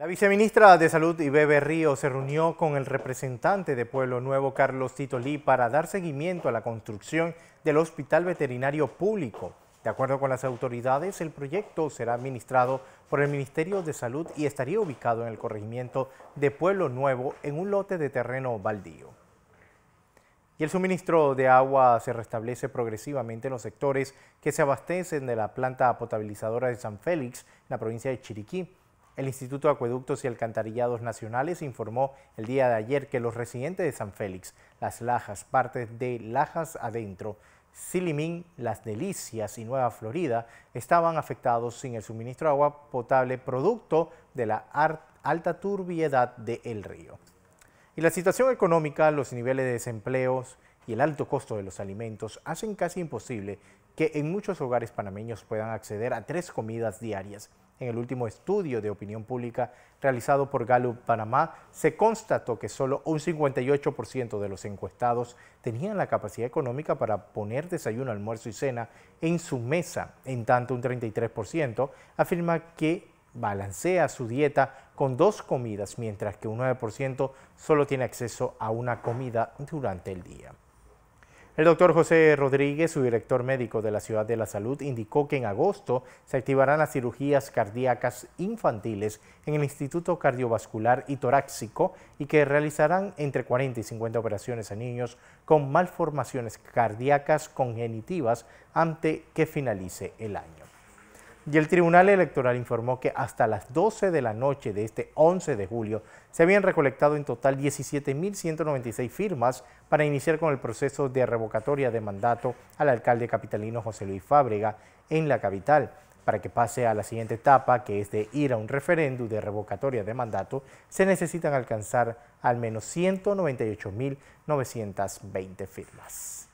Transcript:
La viceministra de Salud, Ibebe Río, se reunió con el representante de Pueblo Nuevo, Carlos Tito Lee, para dar seguimiento a la construcción del Hospital Veterinario Público. De acuerdo con las autoridades, el proyecto será administrado por el Ministerio de Salud y estaría ubicado en el corregimiento de Pueblo Nuevo, en un lote de terreno baldío. Y el suministro de agua se restablece progresivamente en los sectores que se abastecen de la planta potabilizadora de San Félix, en la provincia de Chiriquí. El Instituto de Acueductos y Alcantarillados Nacionales informó el día de ayer que los residentes de San Félix, Las Lajas, partes de Lajas Adentro, Silimín, Las Delicias y Nueva Florida estaban afectados sin el suministro de agua potable producto de la alta turbiedad del río. Y la situación económica, los niveles de desempleo y el alto costo de los alimentos hacen casi imposible que en muchos hogares panameños puedan acceder a tres comidas diarias. En el último estudio de opinión pública realizado por Gallup Panamá, se constató que solo un 58% de los encuestados tenían la capacidad económica para poner desayuno, almuerzo y cena en su mesa. En tanto, un 33% afirma que balancea su dieta con dos comidas, mientras que un 9% solo tiene acceso a una comida durante el día. El doctor José Rodríguez, su director médico de la Ciudad de la Salud, indicó que en agosto se activarán las cirugías cardíacas infantiles en el Instituto Cardiovascular y Toráxico y que realizarán entre 40 y 50 operaciones a niños con malformaciones cardíacas congenitivas antes que finalice el año y el Tribunal Electoral informó que hasta las 12 de la noche de este 11 de julio se habían recolectado en total 17.196 firmas para iniciar con el proceso de revocatoria de mandato al alcalde capitalino José Luis Fábrega en la capital. Para que pase a la siguiente etapa, que es de ir a un referéndum de revocatoria de mandato, se necesitan alcanzar al menos 198.920 firmas.